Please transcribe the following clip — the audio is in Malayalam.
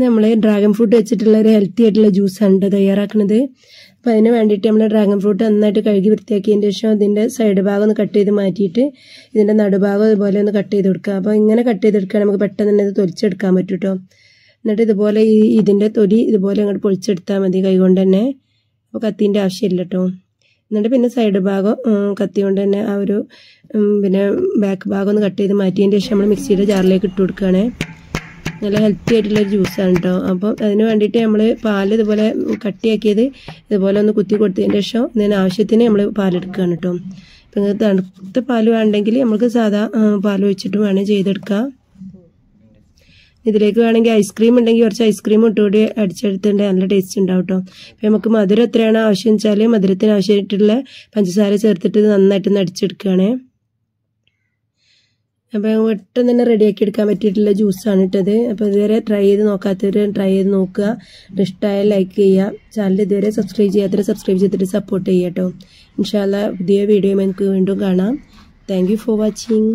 നമ്മൾ ഡ്രാഗൺ ഫ്രൂട്ട് വെച്ചിട്ടുള്ള ഒരു ഹെൽത്തി ആയിട്ടുള്ള ജ്യൂസാണ് കേട്ടോ തയ്യാറാക്കുന്നത് അപ്പം അതിന് വേണ്ടിയിട്ട് നമ്മൾ ഡ്രാഗൺ ഫ്രൂട്ട് നന്നായിട്ട് കഴുകി വൃത്തിയാക്കിയതിന് ശേഷം അതിൻ്റെ സൈഡ് ഭാഗം ഒന്ന് കട്ട് ചെയ്ത് മാറ്റിയിട്ട് ഇതിൻ്റെ നടുഭാഗം ഇതുപോലെ ഒന്ന് കട്ട് ചെയ്ത് കൊടുക്കുക അപ്പോൾ ഇങ്ങനെ കട്ട് ചെയ്തെടുക്കുക നമുക്ക് പെട്ടെന്ന് തന്നെ ഇത് തൊലിച്ചെടുക്കാൻ പറ്റൂട്ടോ എന്നിട്ട് ഇതുപോലെ ഈ ഇതിൻ്റെ തൊലി ഇതുപോലെ അങ്ങോട്ട് പൊളിച്ചെടുത്താൽ മതി കൈകൊണ്ട് തന്നെ അപ്പോൾ കത്തിൻ്റെ ആവശ്യമില്ല കേട്ടോ എന്നിട്ട് പിന്നെ സൈഡ് ഭാഗം കത്തി കൊണ്ട് തന്നെ ആ ഒരു പിന്നെ ബാക്ക് ഭാഗം ഒന്ന് കട്ട് ചെയ്ത് മാറ്റിയതിൻ്റെ ശേഷം നമ്മൾ മിക്സിയുടെ ജാറിലേക്ക് ഇട്ട് കൊടുക്കുകയാണേ നല്ല ഹെൽത്തി ആയിട്ടുള്ള ഒരു ജ്യൂസാണ് കേട്ടോ അപ്പം അതിന് വേണ്ടിയിട്ട് നമ്മൾ പാൽ ഇതുപോലെ കട്ടിയാക്കിയത് ഇതുപോലെ ഒന്ന് കുത്തി കൊടുത്തതിന് ശേഷം ഇതിന് ആവശ്യത്തിന് നമ്മൾ പാലെടുക്കുകയാണ് കേട്ടോ ഇപ്പം നിങ്ങൾക്ക് തണുത്ത പാൽ വേണ്ടെങ്കിൽ നമുക്ക് സാധാ പാൽ ഒഴിച്ചിട്ട് വേണേൽ ചെയ്തെടുക്കാം ഇതിലേക്ക് വേണമെങ്കിൽ ഐസ്ക്രീം ഉണ്ടെങ്കിൽ കുറച്ച് ഐസ്ക്രീം ഇട്ടുകൂടി അടിച്ചെടുത്തിട്ടുണ്ട് നല്ല ടേസ്റ്റ് ഉണ്ടാവും കേട്ടോ അപ്പം നമുക്ക് മധുരം എത്രയാണ് ആവശ്യം വെച്ചാൽ മധുരത്തിന് ആവശ്യമായിട്ടുള്ള പഞ്ചസാര ചേർത്തിട്ട് നന്നായിട്ടൊന്ന് അടിച്ചെടുക്കുകയാണേ അപ്പോൾ പെട്ടെന്ന് തന്നെ റെഡിയാക്കി എടുക്കാൻ പറ്റിയിട്ടുള്ള ജ്യൂസാണ് ഇട്ടത് അപ്പോൾ ഇതുവരെ ട്രൈ ചെയ്ത് നോക്കാത്തവർ ട്രൈ ചെയ്ത് നോക്കുക ഇഷ്ടമായ ലൈക്ക് ചെയ്യുക ചാനൽ ഇതുവരെ സബ്സ്ക്രൈബ് ചെയ്യാത്തവരെ സബ്സ്ക്രൈബ് ചെയ്തിട്ട് സപ്പോർട്ട് ചെയ്യാം കേട്ടോ ഇൻഷാല്ല പുതിയ വീഡിയോ നമുക്ക് വീണ്ടും കാണാം താങ്ക് ഫോർ വാച്ചിങ്